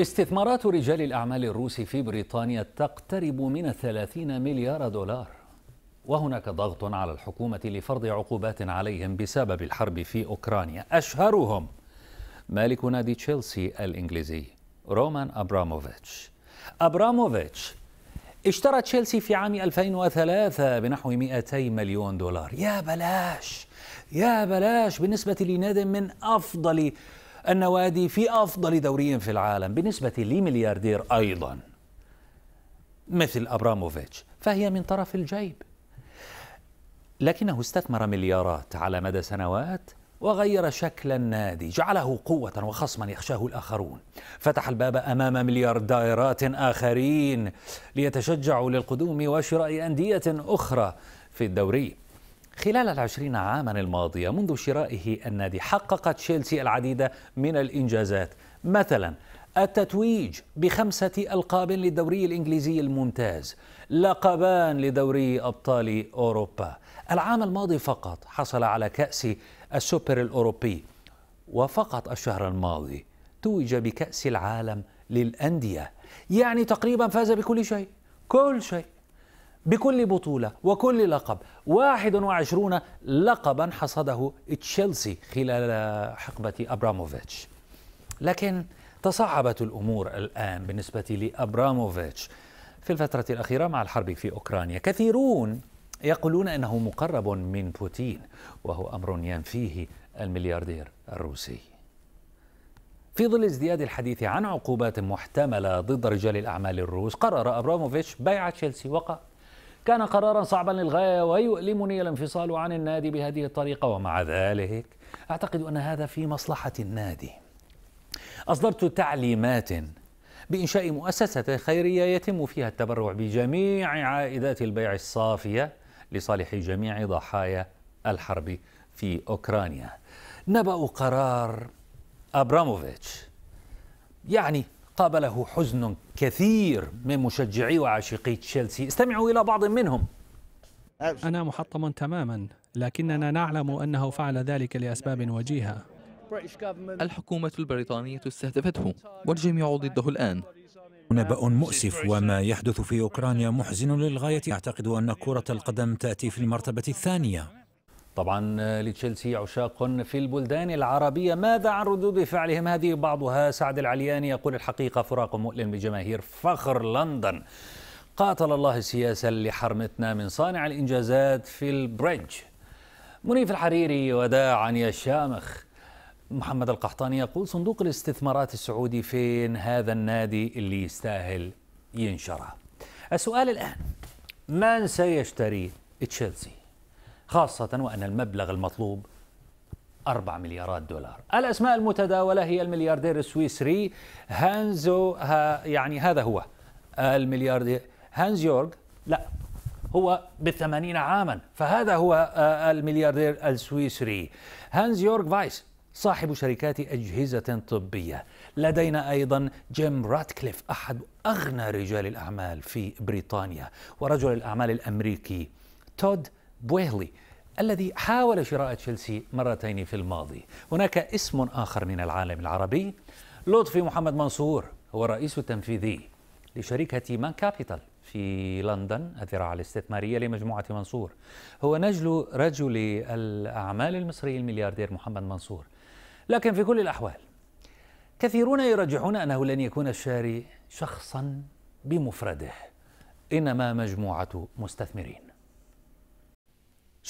استثمارات رجال الأعمال الروس في بريطانيا تقترب من 30 مليار دولار وهناك ضغط على الحكومة لفرض عقوبات عليهم بسبب الحرب في أوكرانيا أشهرهم مالك نادي تشيلسي الإنجليزي رومان أبراموفيتش أبراموفيتش اشترى تشيلسي في عام 2003 بنحو 200 مليون دولار يا بلاش يا بلاش بالنسبة لنادي من أفضل النوادي في أفضل دوري في العالم بالنسبة لملياردير أيضا مثل أبراموفيتش فهي من طرف الجيب لكنه استثمر مليارات على مدى سنوات وغير شكل النادي جعله قوة وخصما يخشاه الآخرون فتح الباب أمام مليارديرات آخرين ليتشجعوا للقدوم وشراء أندية أخرى في الدوري خلال العشرين عاما الماضية منذ شرائه النادي حققت تشيلسي العديد من الإنجازات مثلا التتويج بخمسة ألقاب للدوري الإنجليزي الممتاز لقبان لدوري أبطال أوروبا العام الماضي فقط حصل على كأس السوبر الأوروبي وفقط الشهر الماضي توج بكأس العالم للأندية يعني تقريبا فاز بكل شيء كل شيء بكل بطولة وكل لقب 21 لقبا حصده تشيلسي خلال حقبة أبراموفيتش لكن تصعبت الأمور الآن بالنسبة لأبراموفيتش في الفترة الأخيرة مع الحرب في أوكرانيا كثيرون يقولون أنه مقرب من بوتين وهو أمر ينفيه الملياردير الروسي في ظل ازدياد الحديث عن عقوبات محتملة ضد رجال الأعمال الروس قرر أبراموفيتش بيع تشيلسي وقال كان قرارا صعبا للغاية ويؤلمني الانفصال عن النادي بهذه الطريقة ومع ذلك أعتقد أن هذا في مصلحة النادي أصدرت تعليمات بإنشاء مؤسسة خيرية يتم فيها التبرع بجميع عائدات البيع الصافية لصالح جميع ضحايا الحرب في أوكرانيا نبأ قرار أبراموفيتش يعني قابله حزن كثير من مشجعي وعاشقي تشيلسي استمعوا إلى بعض منهم أنا محطم تماما لكننا نعلم أنه فعل ذلك لأسباب وجيهة الحكومة البريطانية استهدفته والجميع ضده الآن نبأ مؤسف وما يحدث في أوكرانيا محزن للغاية أعتقد أن كرة القدم تأتي في المرتبة الثانية طبعا لتشيلسي عشاق في البلدان العربية ماذا عن ردود فعلهم هذه بعضها سعد العلياني يقول الحقيقة فراق مؤلم بجماهير فخر لندن قاتل الله السياسة اللي حرمتنا من صانع الإنجازات في البريدج منيف الحريري وداعا يا شامخ محمد القحطاني يقول صندوق الاستثمارات السعودي فين هذا النادي اللي يستاهل ينشره السؤال الآن من سيشتري تشيلسي خاصة وأن المبلغ المطلوب 4 مليارات دولار الأسماء المتداولة هي الملياردير السويسري هانزو ها يعني هذا هو الملياردير هانز يورغ لا هو بالثمانين عاما فهذا هو آه، الملياردير السويسري هانز يورغ فايس صاحب شركات أجهزة طبية لدينا أيضا جيم راتكليف أحد أغنى رجال الأعمال في بريطانيا ورجل الأعمال الأمريكي تود بويهلي الذي حاول شراء تشيلسي مرتين في الماضي هناك اسم آخر من العالم العربي لطفي محمد منصور هو الرئيس التنفيذي لشركة مان كابيتال في لندن الذراع الاستثمارية لمجموعة منصور هو نجل رجل الأعمال المصري الملياردير محمد منصور لكن في كل الأحوال كثيرون يرجحون أنه لن يكون الشاري شخصا بمفرده إنما مجموعة مستثمرين